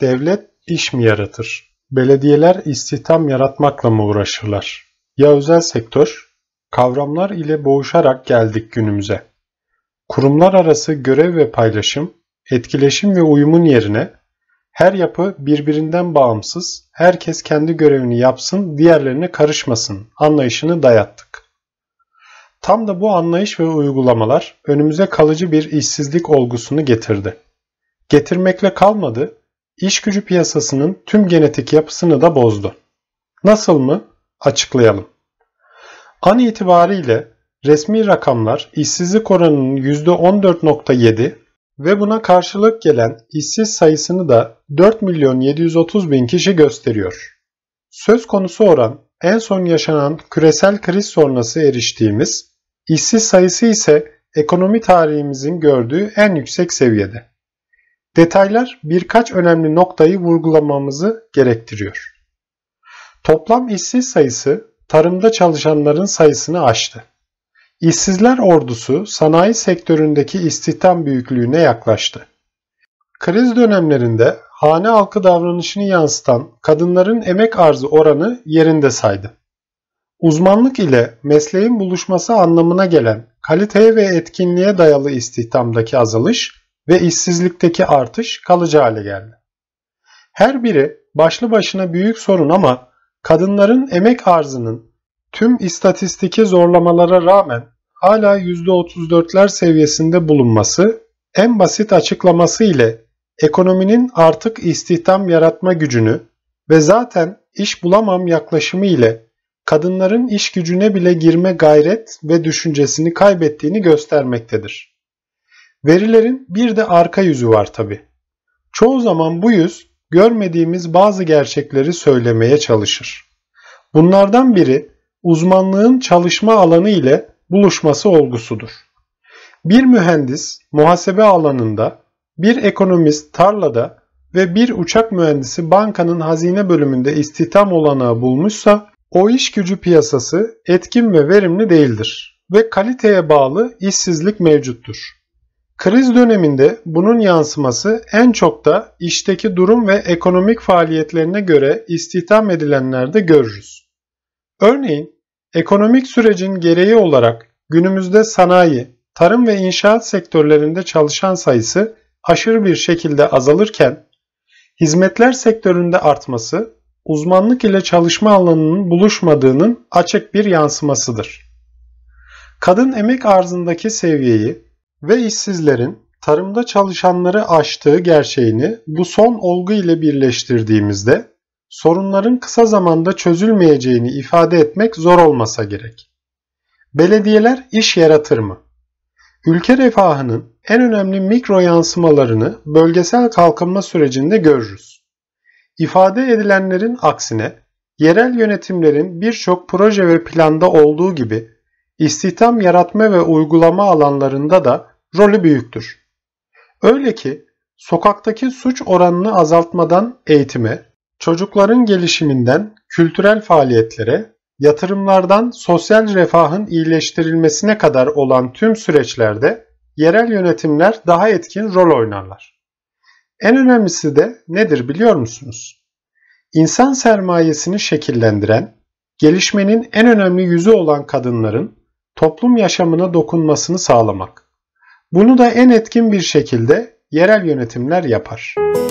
Devlet iş mi yaratır? Belediyeler istihdam yaratmakla mı uğraşırlar? Ya özel sektör? Kavramlar ile boğuşarak geldik günümüze. Kurumlar arası görev ve paylaşım, etkileşim ve uyumun yerine her yapı birbirinden bağımsız, herkes kendi görevini yapsın, diğerlerine karışmasın anlayışını dayattık. Tam da bu anlayış ve uygulamalar önümüze kalıcı bir işsizlik olgusunu getirdi. Getirmekle kalmadı, iş gücü piyasasının tüm genetik yapısını da bozdu. Nasıl mı? Açıklayalım. An itibariyle resmi rakamlar işsizlik oranının %14.7 ve buna karşılık gelen işsiz sayısını da 4 milyon 730 bin kişi gösteriyor. Söz konusu oran en son yaşanan küresel kriz sonrası eriştiğimiz, işsiz sayısı ise ekonomi tarihimizin gördüğü en yüksek seviyede. Detaylar birkaç önemli noktayı vurgulamamızı gerektiriyor. Toplam işsiz sayısı tarımda çalışanların sayısını aştı. İşsizler ordusu sanayi sektöründeki istihdam büyüklüğüne yaklaştı. Kriz dönemlerinde hane halkı davranışını yansıtan kadınların emek arzı oranı yerinde saydı. Uzmanlık ile mesleğin buluşması anlamına gelen kaliteye ve etkinliğe dayalı istihdamdaki azalış ve işsizlikteki artış kalıcı hale geldi. Her biri başlı başına büyük sorun ama kadınların emek arzının tüm istatistiki zorlamalara rağmen hala %34'ler seviyesinde bulunması en basit açıklaması ile ekonominin artık istihdam yaratma gücünü ve zaten iş bulamam yaklaşımı ile kadınların iş gücüne bile girme gayret ve düşüncesini kaybettiğini göstermektedir. Verilerin bir de arka yüzü var tabi. Çoğu zaman bu yüz görmediğimiz bazı gerçekleri söylemeye çalışır. Bunlardan biri uzmanlığın çalışma alanı ile buluşması olgusudur. Bir mühendis muhasebe alanında, bir ekonomist tarlada ve bir uçak mühendisi bankanın hazine bölümünde istihdam olanağı bulmuşsa o iş gücü piyasası etkin ve verimli değildir ve kaliteye bağlı işsizlik mevcuttur. Kriz döneminde bunun yansıması en çok da işteki durum ve ekonomik faaliyetlerine göre istihdam edilenlerde görürüz. Örneğin ekonomik sürecin gereği olarak günümüzde sanayi, tarım ve inşaat sektörlerinde çalışan sayısı aşırı bir şekilde azalırken hizmetler sektöründe artması uzmanlık ile çalışma alanının buluşmadığının açık bir yansımasıdır. Kadın emek arzındaki seviyeyi ve işsizlerin tarımda çalışanları aştığı gerçeğini bu son olgu ile birleştirdiğimizde sorunların kısa zamanda çözülmeyeceğini ifade etmek zor olmasa gerek. Belediyeler iş yaratır mı? Ülke refahının en önemli mikro yansımalarını bölgesel kalkınma sürecinde görürüz. İfade edilenlerin aksine yerel yönetimlerin birçok proje ve planda olduğu gibi istihdam yaratma ve uygulama alanlarında da rolü büyüktür. Öyle ki sokaktaki suç oranını azaltmadan eğitime, çocukların gelişiminden kültürel faaliyetlere, yatırımlardan sosyal refahın iyileştirilmesine kadar olan tüm süreçlerde yerel yönetimler daha etkin rol oynarlar. En önemlisi de nedir biliyor musunuz? İnsan sermayesini şekillendiren, gelişmenin en önemli yüzü olan kadınların toplum yaşamına dokunmasını sağlamak. Bunu da en etkin bir şekilde yerel yönetimler yapar. Müzik